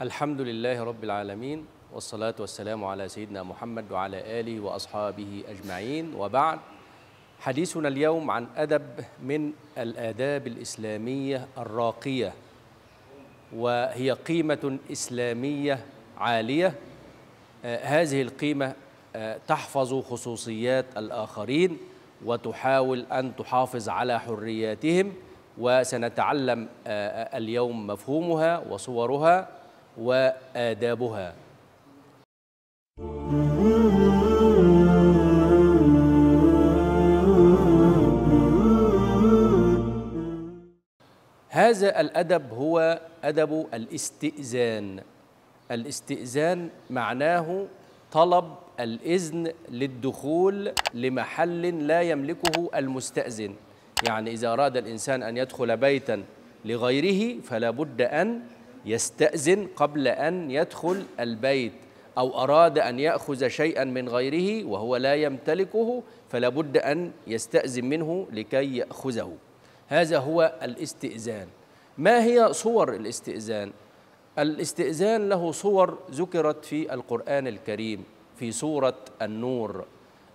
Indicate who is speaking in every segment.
Speaker 1: الحمد لله رب العالمين والصلاة والسلام على سيدنا محمد وعلى آله وأصحابه أجمعين وبعد حديثنا اليوم عن أدب من الآداب الإسلامية الراقية وهي قيمة إسلامية عالية آه، هذه القيمة آه، تحفظ خصوصيات الآخرين وتحاول أن تحافظ على حرياتهم وسنتعلم آه، اليوم مفهومها وصورها وآدابها هذا الأدب هو أدب الاستئذان الاستئذان معناه طلب الإذن للدخول لمحل لا يملكه المستأذن يعني إذا أراد الإنسان أن يدخل بيتا لغيره فلا بد أن يستأذن قبل أن يدخل البيت أو أراد أن يأخذ شيئا من غيره وهو لا يمتلكه فلا بد أن يستأذن منه لكي يأخذه هذا هو الاستئذان ما هي صور الاستئذان؟ الاستئذان له صور ذكرت في القرآن الكريم في سورة النور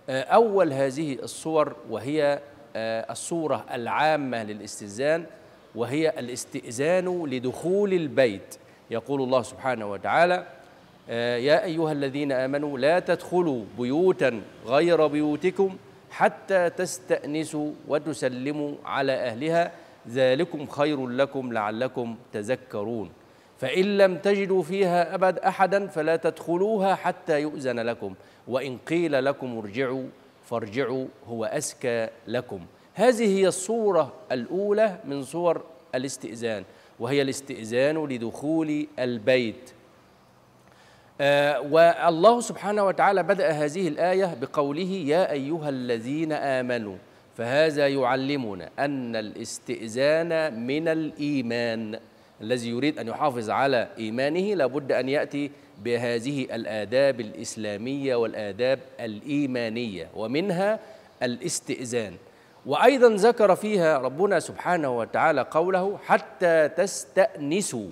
Speaker 1: آه، أول هذه الصور وهي آه، الصورة العامة للاستئذان وهي الاستئذان لدخول البيت يقول الله سبحانه وتعالى آه، يا أيها الذين آمنوا لا تدخلوا بيوتا غير بيوتكم حتى تستأنسوا وتسلموا على أهلها ذلكم خير لكم لعلكم تذكرون فإن لم تجدوا فيها أبد أحدا فلا تدخلوها حتى يؤذن لكم وإن قيل لكم ارجعوا فارجعوا هو أزكى لكم هذه هي الصورة الأولى من صور الاستئذان وهي الاستئذان لدخول البيت آه والله سبحانه وتعالى بدأ هذه الآية بقوله يا أيها الذين آمنوا فهذا يعلمنا أن الاستئذان من الإيمان الذي يريد أن يحافظ على إيمانه لابد أن يأتي بهذه الآداب الإسلامية والآداب الإيمانية ومنها الاستئذان وأيضا ذكر فيها ربنا سبحانه وتعالى قوله حتى تستأنسوا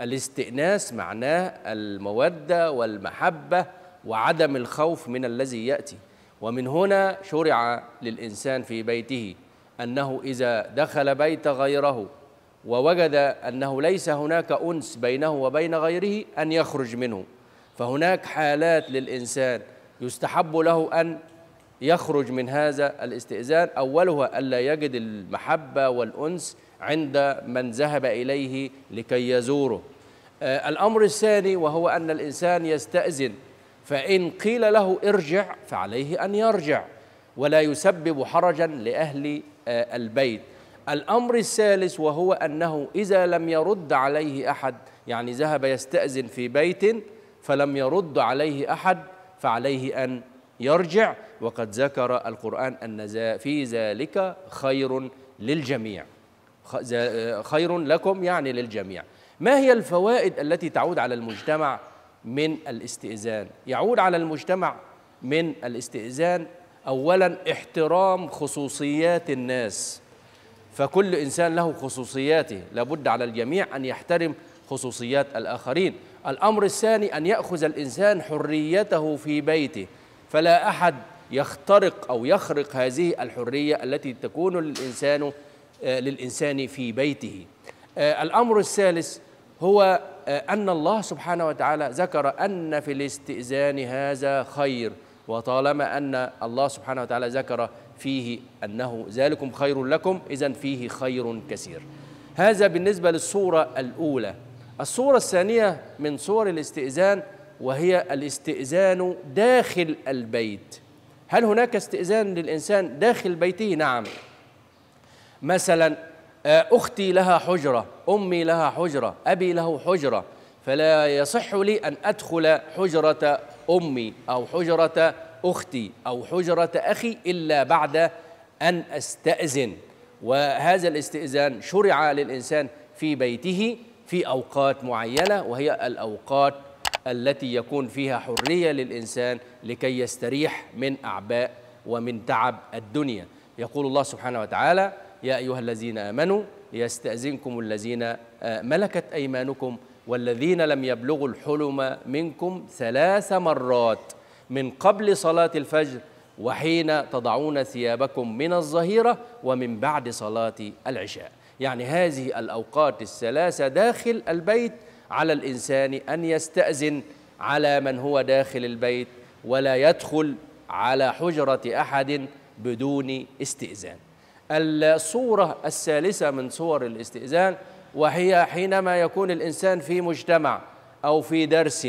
Speaker 1: الاستئناس معناه المودة والمحبة وعدم الخوف من الذي يأتي ومن هنا شرع للإنسان في بيته أنه إذا دخل بيت غيره ووجد أنه ليس هناك أنس بينه وبين غيره أن يخرج منه فهناك حالات للإنسان يستحب له أن يخرج من هذا الاستئذان أولها ألا يجد المحبة والأنس عند من ذهب إليه لكي يزوره آه، الأمر الثاني وهو أن الإنسان يستأذن فإن قيل له ارجع فعليه أن يرجع ولا يسبب حرجا لأهل آه، البيت الأمر الثالث وهو أنه إذا لم يرد عليه أحد يعني ذهب يستأذن في بيت فلم يرد عليه أحد فعليه أن يرجع وقد ذكر القرآن أن في ذلك خير للجميع خير لكم يعني للجميع ما هي الفوائد التي تعود على المجتمع من الاستئذان يعود على المجتمع من الاستئذان اولا احترام خصوصيات الناس فكل انسان له خصوصياته لابد على الجميع ان يحترم خصوصيات الاخرين الامر الثاني ان ياخذ الانسان حريته في بيته فلا أحد يخترق أو يخرق هذه الحرية التي تكون للإنسان آه، للإنسان في بيته آه، الأمر الثالث هو آه، أن الله سبحانه وتعالى ذكر أن في الاستئذان هذا خير وطالما أن الله سبحانه وتعالى ذكر فيه أنه ذلكم خير لكم إذا فيه خير كثير هذا بالنسبة للصورة الأولى الصورة الثانية من صور الاستئذان وهي الاستئذان داخل البيت هل هناك استئذان للإنسان داخل بيته؟ نعم مثلا آه، أختي لها حجرة أمي لها حجرة أبي له حجرة فلا يصح لي أن أدخل حجرة أمي أو حجرة أختي أو حجرة أخي إلا بعد أن أستأذن وهذا الاستئذان شرع للإنسان في بيته في أوقات معينة وهي الأوقات التي يكون فيها حرية للإنسان لكي يستريح من أعباء ومن تعب الدنيا يقول الله سبحانه وتعالى يا أيها الذين آمنوا يستأذنكم الذين آه، ملكت أيمانكم والذين لم يبلغوا الحلم منكم ثلاث مرات من قبل صلاة الفجر وحين تضعون ثيابكم من الظهيرة ومن بعد صلاة العشاء يعني هذه الأوقات الثلاثة داخل البيت على الإنسان أن يستأذن على من هو داخل البيت ولا يدخل على حجرة أحد بدون استئذان الصورة الثالثة من صور الاستئذان وهي حينما يكون الإنسان في مجتمع أو في درس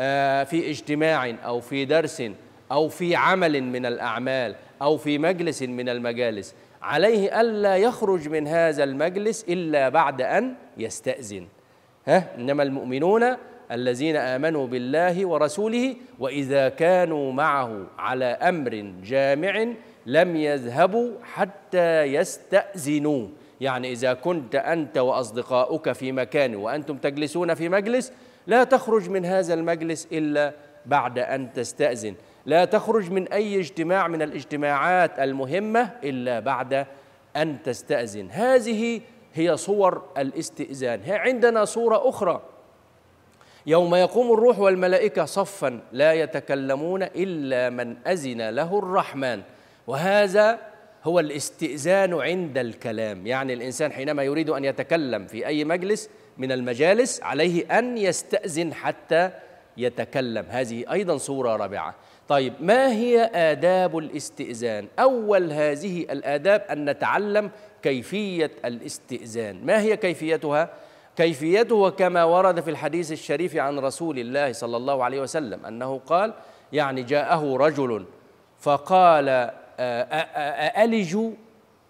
Speaker 1: آه، في اجتماع أو في درس أو في عمل من الأعمال أو في مجلس من المجالس عليه ألا يخرج من هذا المجلس إلا بعد أن يستأذن ها إنما المؤمنون الذين آمنوا بالله ورسوله وإذا كانوا معه على أمر جامع لم يذهبوا حتى يستاذنوا يعني إذا كنت أنت وأصدقاؤك في مكان وأنتم تجلسون في مجلس لا تخرج من هذا المجلس إلا بعد أن تستأذن لا تخرج من أي اجتماع من الاجتماعات المهمة إلا بعد أن تستأذن هذه هي صور الاستئذان عندنا صورة أخرى يوم يقوم الروح والملائكة صفا لا يتكلمون إلا من أذن له الرحمن وهذا هو الاستئذان عند الكلام يعني الإنسان حينما يريد أن يتكلم في أي مجلس من المجالس عليه أن يستأذن حتى يتكلم هذه أيضا صورة رابعة طيب ما هي آداب الاستئذان؟ أول هذه الآداب أن نتعلم كيفية الاستئذان ما هي كيفيتها؟ كيفيته كما ورد في الحديث الشريف عن رسول الله صلى الله عليه وسلم أنه قال يعني جاءه رجل فقال آه، آه، آه، أألج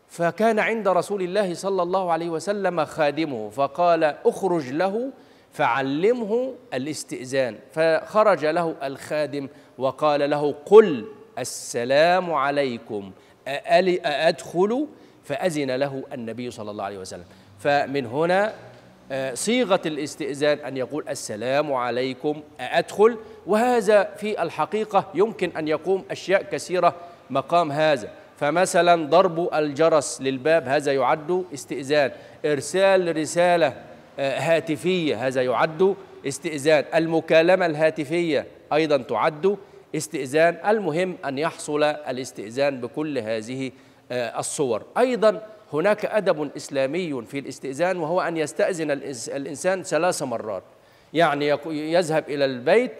Speaker 1: فكان عند رسول الله صلى الله عليه وسلم خادمه فقال أخرج له فعلمه الاستئذان فخرج له الخادم وقال له قل السلام عليكم أأدخل فأذن له النبي صلى الله عليه وسلم فمن هنا آه، صيغة الاستئذان أن يقول السلام عليكم أأدخل وهذا في الحقيقة يمكن أن يقوم أشياء كثيرة مقام هذا فمثلا ضرب الجرس للباب هذا يعد استئذان إرسال رسالة آه، هاتفية هذا يعد استئذان المكالمة الهاتفية أيضا تعد استئذان المهم أن يحصل الاستئذان بكل هذه آه، الصور أيضا هناك أدب إسلامي في الاستئذان وهو أن يستأذن الإنسان ثلاث مرات يعني يذهب إلى البيت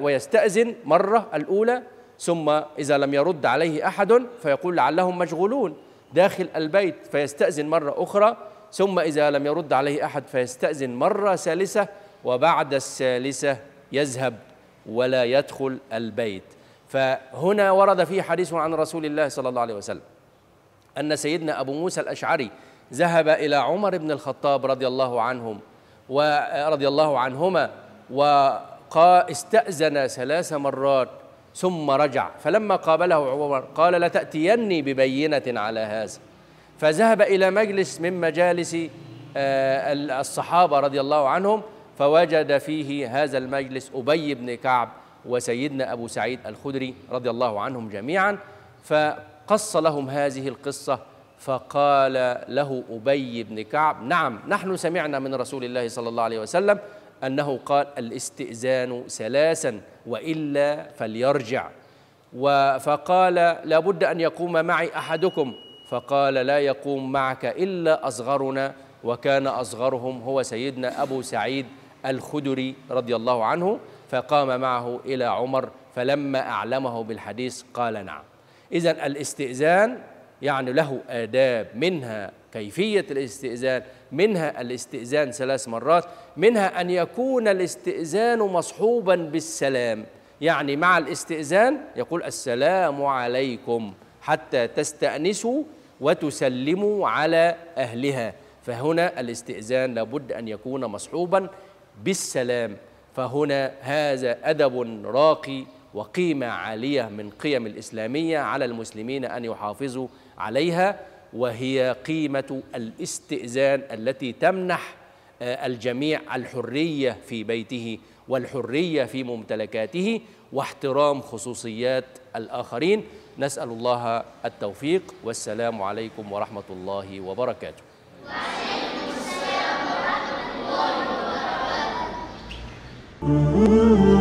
Speaker 1: ويستأذن مرة الأولى ثم إذا لم يرد عليه أحد فيقول لعلهم مشغولون داخل البيت فيستأذن مرة أخرى ثم إذا لم يرد عليه أحد فيستأذن مرة ثالثة وبعد الثالثة يذهب ولا يدخل البيت فهنا ورد فيه حديث عن رسول الله صلى الله عليه وسلم أن سيدنا أبو موسى الأشعري ذهب إلى عمر بن الخطاب رضي الله عنهم ورضي الله عنهما واستأذن ثلاث مرات ثم رجع فلما قابله عمر قال لتأتيني ببينة على هذا فذهب إلى مجلس من مجالس آه، الصحابة رضي الله عنهم فوجد فيه هذا المجلس أبي بن كعب وسيدنا أبو سعيد الخدري رضي الله عنهم جميعا فقص لهم هذه القصة فقال له أبي بن كعب نعم نحن سمعنا من رسول الله صلى الله عليه وسلم أنه قال الاستئذان ثلاثا وإلا فليرجع فقال لابد أن يقوم معي أحدكم فقال لا يقوم معك إلا أصغرنا وكان أصغرهم هو سيدنا أبو سعيد الخدري رضي الله عنه فقام معه إلى عمر فلما أعلمه بالحديث قال نعم إذا الاستئذان يعني له آداب منها كيفية الاستئذان منها الاستئذان ثلاث مرات منها أن يكون الاستئذان مصحوبا بالسلام يعني مع الاستئذان يقول السلام عليكم حتى تستأنسوا وتسلموا على أهلها فهنا الاستئذان لابد أن يكون مصحوبا بالسلام فهنا هذا أدب راقي وقيمة عالية من قيم الإسلامية على المسلمين أن يحافظوا عليها وهي قيمة الاستئذان التي تمنح آه، الجميع الحرية في بيته والحرية في ممتلكاته واحترام خصوصيات الآخرين نسأل الله التوفيق والسلام عليكم ورحمة الله وبركاته Ooh.